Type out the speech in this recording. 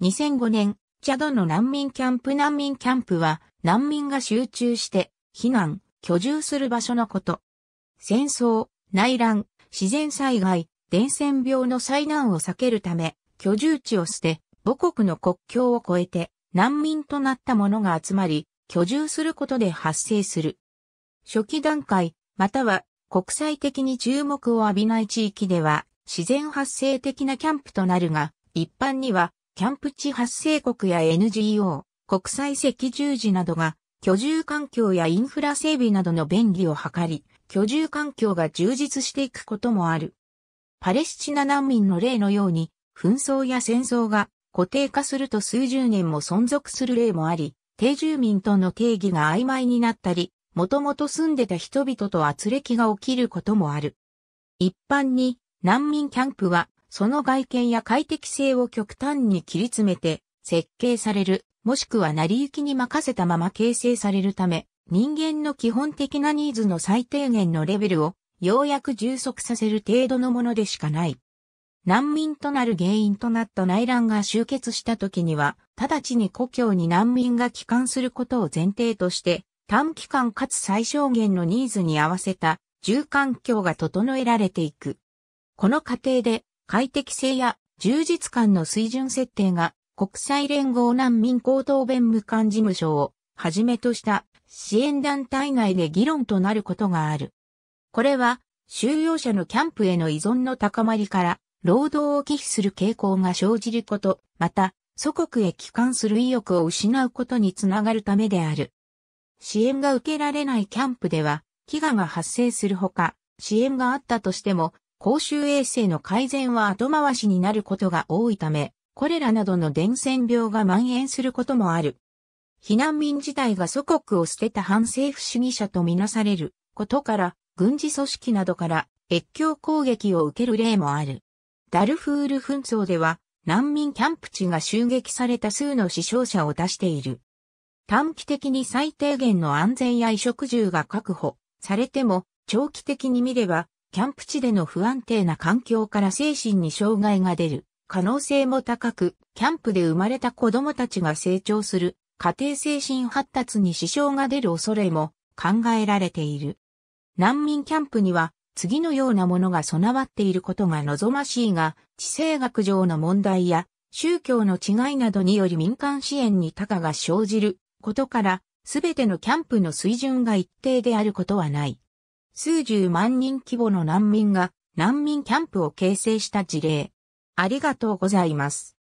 2005年、チャドの難民キャンプ難民キャンプは難民が集中して避難、居住する場所のこと。戦争、内乱、自然災害、伝染病の災難を避けるため、居住地を捨て、母国の国境を越えて難民となった者が集まり、居住することで発生する。初期段階、または国際的に注目を浴びない地域では自然発生的なキャンプとなるが、一般にはキャンプ地発生国や NGO、国際赤十字などが、居住環境やインフラ整備などの便利を図り、居住環境が充実していくこともある。パレスチナ難民の例のように、紛争や戦争が固定化すると数十年も存続する例もあり、定住民との定義が曖昧になったり、もともと住んでた人々と圧力が起きることもある。一般に難民キャンプはその外見や快適性を極端に切り詰めて設計される、もしくは成り行きに任せたまま形成されるため、人間の基本的なニーズの最低限のレベルを、ようやく充足させる程度のものでしかない。難民となる原因となった内乱が集結した時には、直ちに故郷に難民が帰還することを前提として、短期間かつ最小限のニーズに合わせた住環境が整えられていく。この過程で快適性や充実感の水準設定が国際連合難民高等弁務官事務所をはじめとした支援団体内で議論となることがある。これは収容者のキャンプへの依存の高まりから労働を忌避する傾向が生じること、また祖国へ帰還する意欲を失うことにつながるためである。支援が受けられないキャンプでは飢餓が発生するほか、支援があったとしても公衆衛生の改善は後回しになることが多いため、コレラなどの伝染病が蔓延することもある。避難民自体が祖国を捨てた反政府主義者とみなされることから、軍事組織などから越境攻撃を受ける例もある。ダルフール紛争では、難民キャンプ地が襲撃された数の死傷者を出している。短期的に最低限の安全や衣食住が確保されても、長期的に見ればキャンプ地での不安定な環境から精神に障害が出る可能性も高く、キャンプで生まれた子供たちが成長する家庭精神発達に支障が出る恐れも考えられている。難民キャンプには次のようなものが備わっていることが望ましいが、地政学上の問題や宗教の違いなどにより民間支援に高が生じることから、すべてのキャンプの水準が一定であることはない。数十万人規模の難民が難民キャンプを形成した事例。ありがとうございます。